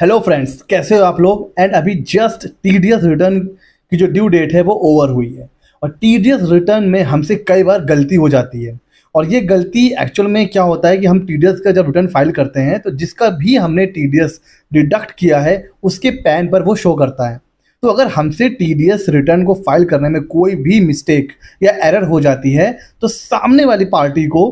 hello friends कैसे हो आप लोग एंड अभी just T D S return की जो ड्यू डेट है वो ओवर हुई है और टी डी एस रिटर्न में हमसे कई बार गलती हो जाती है और ये गलती एक्चुअल में क्या होता है कि हम टी डी एस का जब रिटर्न फाइल करते हैं तो जिसका भी हमने टी डी एस डिडक्ट किया है उसके पैन पर वो शो करता है तो अगर हमसे टी डी एस रिटर्न को फाइल करने में कोई भी मिस्टेक या एरर हो जाती है तो सामने वाली पार्टी को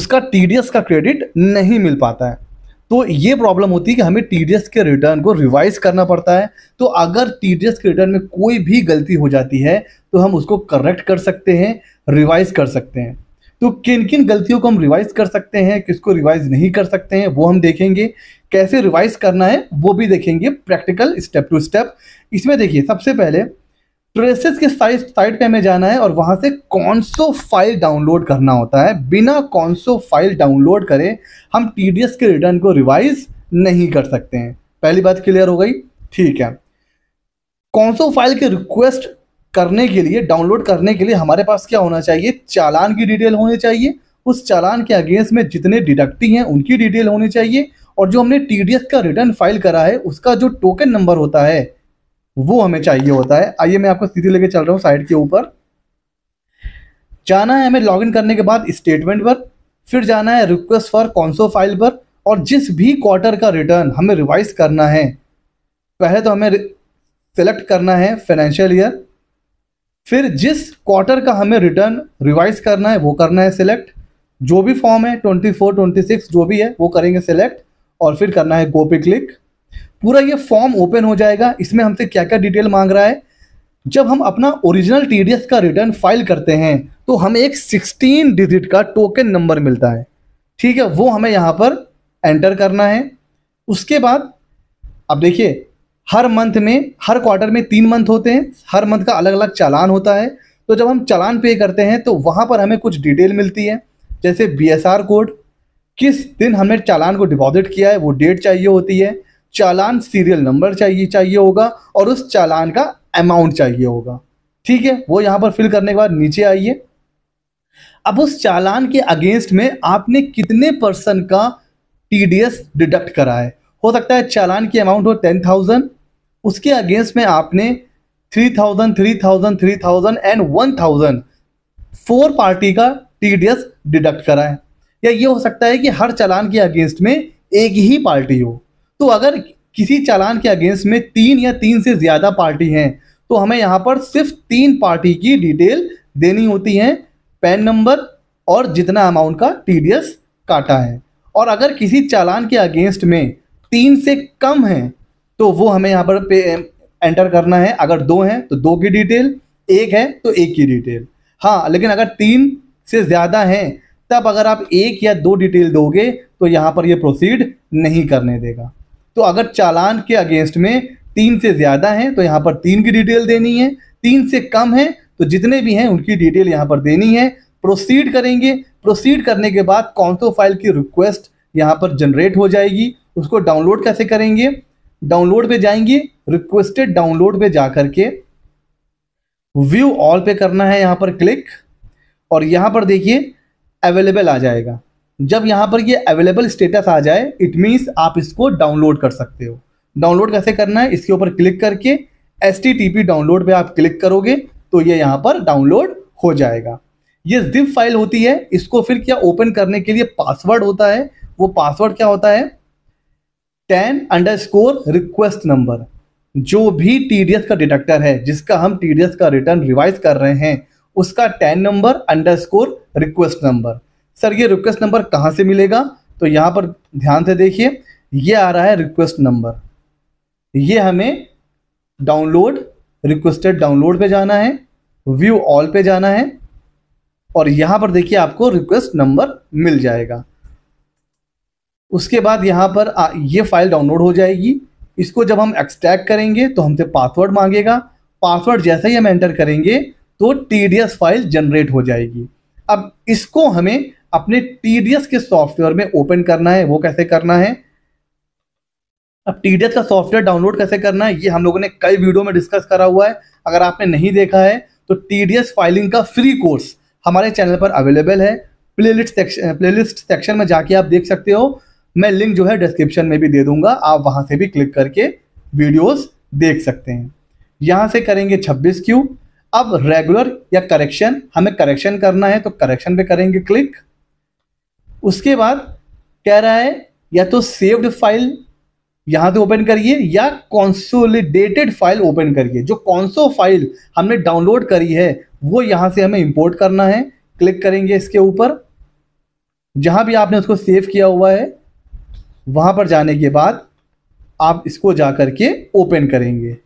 उसका टी डी एस का क्रेडिट नहीं मिल पाता है तो ये प्रॉब्लम होती है कि हमें टी के रिटर्न को रिवाइज करना पड़ता है तो अगर टी के रिटर्न में कोई भी गलती हो जाती है तो हम उसको करेक्ट कर सकते हैं रिवाइज कर सकते हैं तो किन किन गलतियों को हम रिवाइज कर सकते हैं किसको रिवाइज नहीं कर सकते हैं वो हम देखेंगे कैसे रिवाइज करना है वो भी देखेंगे प्रैक्टिकल स्टेप टू स्टेप इसमें देखिए सबसे पहले ट्रेसेस के साइज साइट पे हमें जाना है और वहां से कौनसो फाइल डाउनलोड करना होता है बिना कौनसो फाइल डाउनलोड करे हम टी के रिटर्न को रिवाइज नहीं कर सकते हैं पहली बात क्लियर हो गई ठीक है कौनसो फाइल के रिक्वेस्ट करने के लिए डाउनलोड करने के लिए हमारे पास क्या होना चाहिए चालान की डिटेल होनी चाहिए उस चालान के अगेंस्ट में जितने डिडक्टी हैं उनकी डिटेल होनी चाहिए और जो हमने टी का रिटर्न फाइल करा है उसका जो टोकन नंबर होता है वो हमें चाहिए होता है आइए मैं आपको सीधे लेके चल रहा हूँ साइड के ऊपर जाना है हमें लॉगिन करने के बाद स्टेटमेंट पर फिर जाना है रिक्वेस्ट फॉर कौनसो फाइल पर और जिस भी क्वार्टर का रिटर्न हमें रिवाइज करना है पहले तो हमें सेलेक्ट करना है फाइनेंशियल ईयर फिर जिस क्वार्टर का हमें रिटर्न रिवाइज करना है वो करना है सिलेक्ट जो भी फॉर्म है ट्वेंटी फोर ट्वेंटी सिक्स जो भी है वो करेंगे सिलेक्ट और फिर करना है गो पे क्लिक पूरा ये फॉर्म ओपन हो जाएगा इसमें हमसे क्या क्या डिटेल मांग रहा है जब हम अपना ओरिजिनल टी का रिटर्न फाइल करते हैं तो हमें एक 16 डिजिट का टोकन नंबर मिलता है ठीक है वो हमें यहाँ पर एंटर करना है उसके बाद अब देखिए हर मंथ में हर क्वार्टर में तीन मंथ होते हैं हर मंथ का अलग अलग चालान होता है तो जब हम चालान पे करते हैं तो वहाँ पर हमें कुछ डिटेल मिलती है जैसे बी कोड किस दिन हमने चालान को डिपॉजिट किया है वो डेट चाहिए होती है चालान सीरियल नंबर चाहिए चाहिए होगा और उस चालान का अमाउंट चाहिए होगा ठीक है वो यहां पर फिल करने के बाद नीचे आइए अब उस चालान के अगेंस्ट में आपने कितने परसेंट का टीडीएस डिडक्ट करा है हो सकता है चालान की अमाउंट हो टेन थाउजेंड उसके अगेंस्ट में आपने three thousand three thousand three thousand and one thousand four party का टीडीएस डिडक्ट करा है या ये हो सकता है कि हर चालान के अगेंस्ट में एक ही पार्टी हो तो अगर किसी चालान के अगेंस्ट में तीन या तीन से ज़्यादा पार्टी हैं तो हमें यहाँ पर सिर्फ तीन पार्टी की डिटेल देनी होती है पैन नंबर और जितना अमाउंट का टी काटा है और अगर किसी चालान के अगेंस्ट में तीन से कम हैं तो वो हमें यहाँ पर पे एंटर करना है अगर दो हैं तो दो की डिटेल एक है तो एक की डिटेल हाँ लेकिन अगर तीन से ज़्यादा हैं तब अगर आप एक या दो डिटेल दोगे तो यहाँ पर ये प्रोसीड नहीं करने देगा तो अगर चालान के अगेंस्ट में तीन से ज़्यादा हैं तो यहाँ पर तीन की डिटेल देनी है तीन से कम है तो जितने भी हैं उनकी डिटेल यहाँ पर देनी है प्रोसीड करेंगे प्रोसीड करने के बाद कौन सो फाइल की रिक्वेस्ट यहाँ पर जनरेट हो जाएगी उसको डाउनलोड कैसे करेंगे डाउनलोड पे जाएंगे रिक्वेस्टेड डाउनलोड पे जा करके व्यू ऑल पे करना है यहाँ पर क्लिक और यहाँ पर देखिए अवेलेबल आ जाएगा जब यहाँ पर ये अवेलेबल स्टेटस आ जाए इट मीन्स आप इसको डाउनलोड कर सकते हो डाउनलोड कैसे करना है इसके ऊपर क्लिक करके एस डाउनलोड पर आप क्लिक करोगे तो ये यहाँ पर डाउनलोड हो जाएगा ये जिप फाइल होती है इसको फिर क्या ओपन करने के लिए पासवर्ड होता है वो पासवर्ड क्या होता है TAN underscore request number जो भी टी का डिटेक्टर है जिसका हम टी का रिटर्न रिवाइज कर रहे हैं उसका TAN number underscore request number sir ये रिक्वेस्ट नंबर कहाँ से मिलेगा तो यहाँ पर ध्यान से देखिए ये आ रहा है रिक्वेस्ट नंबर ये हमें डाउनलोड रिक्वेस्टेड डाउनलोड पे जाना है व्यू ऑल पे जाना है और यहाँ पर देखिए आपको रिक्वेस्ट नंबर मिल जाएगा उसके बाद यहाँ पर आ, ये फाइल डाउनलोड हो जाएगी इसको जब हम एक्सट्रैक्ट करेंगे तो हमसे पासवर्ड मांगेगा पासवर्ड जैसे ही हम एंटर करेंगे तो टी फाइल जनरेट हो जाएगी अब इसको हमें अपने टीडीएस के सॉफ्टवेयर में ओपन करना है वो कैसे करना है अब टीडीएस का सॉफ्टवेयर डाउनलोड कैसे करना है ये हम लोगों ने कई वीडियो में डिस्कस करा हुआ है अगर आपने नहीं देखा है तो टीडीएस फाइलिंग का फ्री कोर्स हमारे चैनल पर अवेलेबल है प्लेलिस्ट सेक्शन प्लेलिस्ट सेक्शन में जाके आप देख सकते हो मैं लिंक जो है डिस्क्रिप्शन में भी दे दूंगा आप वहां से भी क्लिक करके वीडियोस देख सकते हैं यहां से करेंगे 26 क्यू अब रेगुलर या करेक्शन हमें करेक्शन करना है तो करेक्शन पे करेंगे क्लिक उसके बाद कह रहा है या तो सेव्ड फाइल यहां से ओपन करिए या कॉन्सोलिडेटेड फाइल ओपन करिए जो कॉन्सो फाइल हमने डाउनलोड करी है वो यहां से हमें इंपोर्ट करना है क्लिक करेंगे इसके ऊपर जहां भी आपने उसको सेव किया हुआ है वहां पर जाने के बाद आप इसको जा करके ओपन करेंगे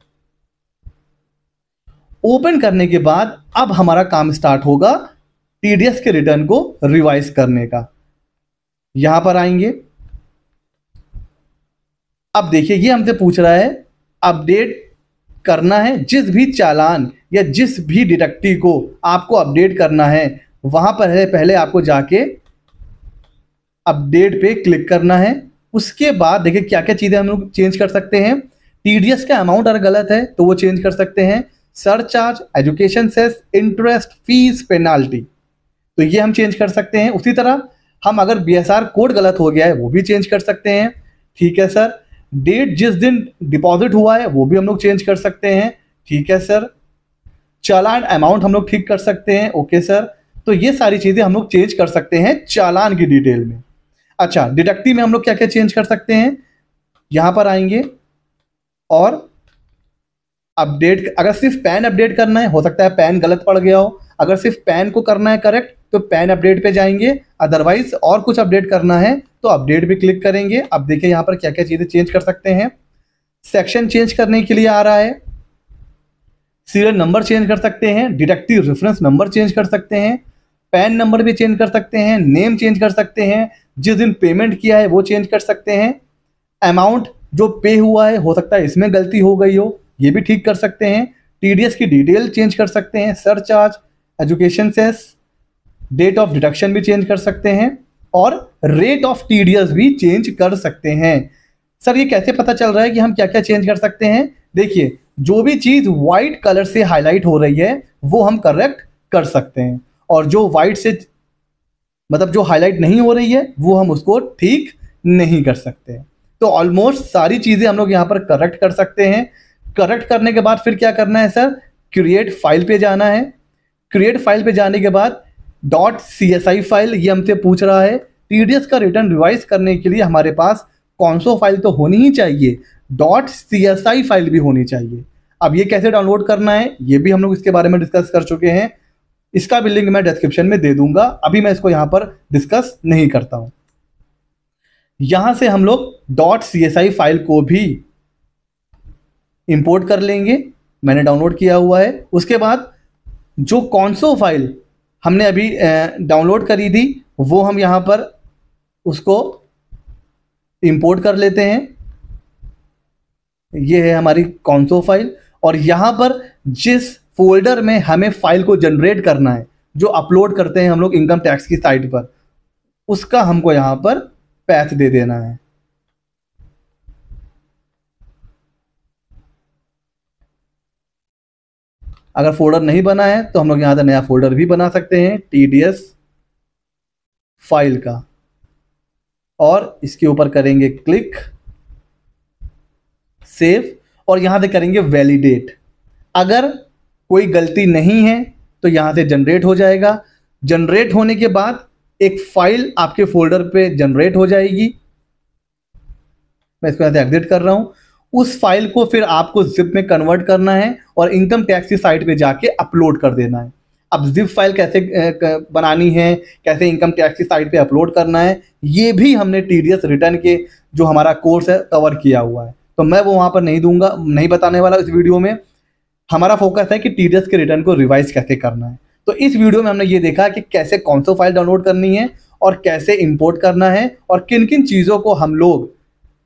ओपन करने के बाद अब हमारा काम स्टार्ट होगा टीडीएस के रिटर्न को रिवाइज करने का यहां पर आएंगे अब देखिए ये हमसे पूछ रहा है अपडेट करना है जिस भी चालान या जिस भी डिटेक्टिव को आपको अपडेट करना है वहां पर है पहले आपको जाके अपडेट पे क्लिक करना है उसके बाद देखिए क्या क्या चीज़ें हम लोग चेंज कर सकते हैं टीडीएस का अमाउंट अगर गलत है तो वो चेंज कर सकते हैं surcharge education cess interest fees penalty तो ये हम चेंज कर सकते हैं उसी तरह हम अगर बी कोड गलत हो गया है वो भी चेंज कर सकते हैं ठीक है सर डेट जिस दिन डिपॉजिट हुआ है वो भी हम लोग चेंज कर सकते हैं ठीक है सर चालान अमाउंट हम लोग ठीक कर सकते हैं ओके सर तो ये सारी चीज़ें हम लोग चेंज कर सकते हैं चालान की डिटेल में अच्छा डिडक्टी में हम लोग क्या क्या चेंज कर सकते हैं यहां पर आएंगे और अपडेट अगर सिर्फ पैन अपडेट करना है हो सकता है पैन गलत पड़ गया हो अगर सिर्फ पैन को करना है करेक्ट तो पैन अपडेट पे जाएंगे अदरवाइज और कुछ अपडेट करना है तो अपडेट भी क्लिक करेंगे अब देखिए यहाँ पर क्या क्या चीज़ें चेंज कर सकते हैं सेक्शन चेंज करने के लिए आ रहा है सीरियल नंबर चेंज कर सकते हैं डिडक्टिव रेफरेंस नंबर चेंज कर सकते हैं पैन नंबर भी चेंज कर सकते हैं नेम चेंज कर सकते हैं जिस दिन पेमेंट किया है वो चेंज कर सकते हैं अमाउंट जो पे हुआ है हो सकता है इसमें गलती हो गई हो ये भी ठीक कर सकते हैं टीडीएस की डिटेल चेंज कर सकते हैं surcharge education cess date of deduction भी चेंज कर सकते हैं और रेट ऑफ टीडीएस भी चेंज कर सकते हैं सर ये कैसे पता चल रहा है कि हम क्या क्या चेंज कर सकते हैं देखिए जो भी चीज़ वाइट कलर से हाईलाइट हो रही है वो हम करेक्ट कर सकते हैं और जो वाइट से मतलब जो हाईलाइट नहीं हो रही है वो हम उसको ठीक नहीं कर सकते तो ऑलमोस्ट सारी चीज़ें हम लोग यहाँ पर करेक्ट कर सकते हैं करेक्ट करने के बाद फिर क्या करना है सर क्रिएट फाइल पे जाना है क्रिएट फाइल पे जाने के बाद dot C S I file ये हमसे पूछ रहा है टी का रिटर्न रिवाइज करने के लिए हमारे पास सो फाइल तो होनी ही चाहिए dot C S I file भी होनी चाहिए अब ये कैसे डाउनलोड करना है ये भी हम लोग इसके बारे में डिस्कस कर चुके हैं इसका भी लिंक मैं डिस्क्रिप्शन में दे दूंगा अभी मैं इसको यहाँ पर डिस्कस नहीं करता हूँ यहाँ से हम लोग dot C S I file को भी इम्पोर्ट कर लेंगे मैंने डाउनलोड किया हुआ है उसके बाद जो कौनसो फाइल हमने अभी डाउनलोड करी थी वो हम यहाँ पर उसको इंपोर्ट कर लेते हैं ये है हमारी कॉन्सो फाइल और यहाँ पर जिस फोल्डर में हमें फाइल को जनरेट करना है जो अपलोड करते हैं हम लोग इनकम टैक्स की साइट पर उसका हमको यहाँ पर पैथ दे देना है अगर फोल्डर नहीं बना है तो हम लोग यहाँ से नया फोल्डर भी बना सकते हैं टी फाइल का और इसके ऊपर करेंगे क्लिक सेव और यहाँ से करेंगे वैलिडेट अगर कोई गलती नहीं है तो यहाँ से जनरेट हो जाएगा जनरेट होने के बाद एक फाइल आपके फोल्डर पे जनरेट हो जाएगी मैं इसको यहाँ से एग्जिट कर रहा हूँ उस फाइल को फिर आपको जिप में कन्वर्ट करना है और इनकम टैक्स की साइट पे जाके अपलोड कर देना है अब जिप फाइल कैसे बनानी है कैसे इनकम टैक्स की साइट पे अपलोड करना है ये भी हमने टी रिटर्न के जो हमारा कोर्स है कवर किया हुआ है तो मैं वो वहाँ पर नहीं दूंगा नहीं बताने वाला इस वीडियो में हमारा फोकस है कि टी के रिटर्न को रिवाइज कैसे करना है तो इस वीडियो में हमने ये देखा कि कैसे कौन सा फाइल डाउनलोड करनी है और कैसे इम्पोर्ट करना है और किन किन चीज़ों को हम लोग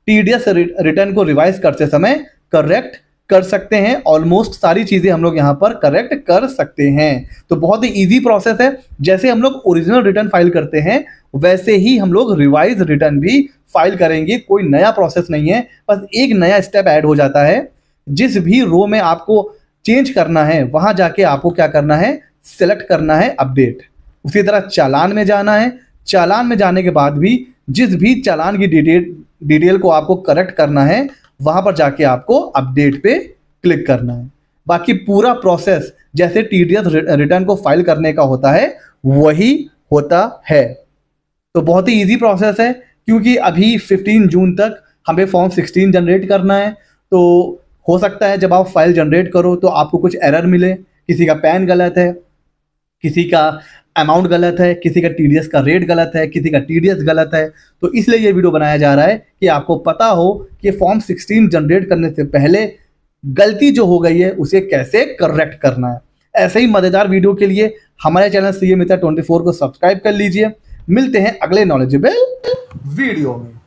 टीडीएस रिटर्न को रिवाइज करते समय करेक्ट कर सकते हैं ऑलमोस्ट सारी चीज़ें हम लोग यहाँ पर करेक्ट कर सकते हैं तो बहुत ही इजी प्रोसेस है जैसे हम लोग ओरिजिनल रिटर्न फाइल करते हैं वैसे ही हम लोग रिवाइज रिटर्न भी फाइल करेंगे कोई नया प्रोसेस नहीं है बस एक नया स्टेप ऐड हो जाता है जिस भी रो में आपको चेंज करना है वहां जाके आपको क्या करना है सेलेक्ट करना है अपडेट उसी तरह चालान में जाना है चालान में जाने के बाद भी जिस भी चालान की डिटेल डिटेल को आपको करेक्ट करना है वहां पर जाके आपको अपडेट पे क्लिक करना है बाकी पूरा प्रोसेस जैसे टी रिटर्न को फाइल करने का होता है वही होता है तो बहुत ही इजी प्रोसेस है क्योंकि अभी 15 जून तक हमें फॉर्म 16 जनरेट करना है तो हो सकता है जब आप फाइल जनरेट करो तो आपको कुछ एरर मिले किसी का पैन गलत है किसी का अमाउंट गलत है किसी का टीडीएस का रेट गलत है किसी का टीडीएस गलत है तो इसलिए ये वीडियो बनाया जा रहा है कि आपको पता हो कि फॉर्म 16 जनरेट करने से पहले गलती जो हो गई है उसे कैसे करेक्ट करना है ऐसे ही मज़ेदार वीडियो के लिए हमारे चैनल सी एम ट्वेंटी को सब्सक्राइब कर लीजिए मिलते हैं अगले नॉलेजेबल वीडियो में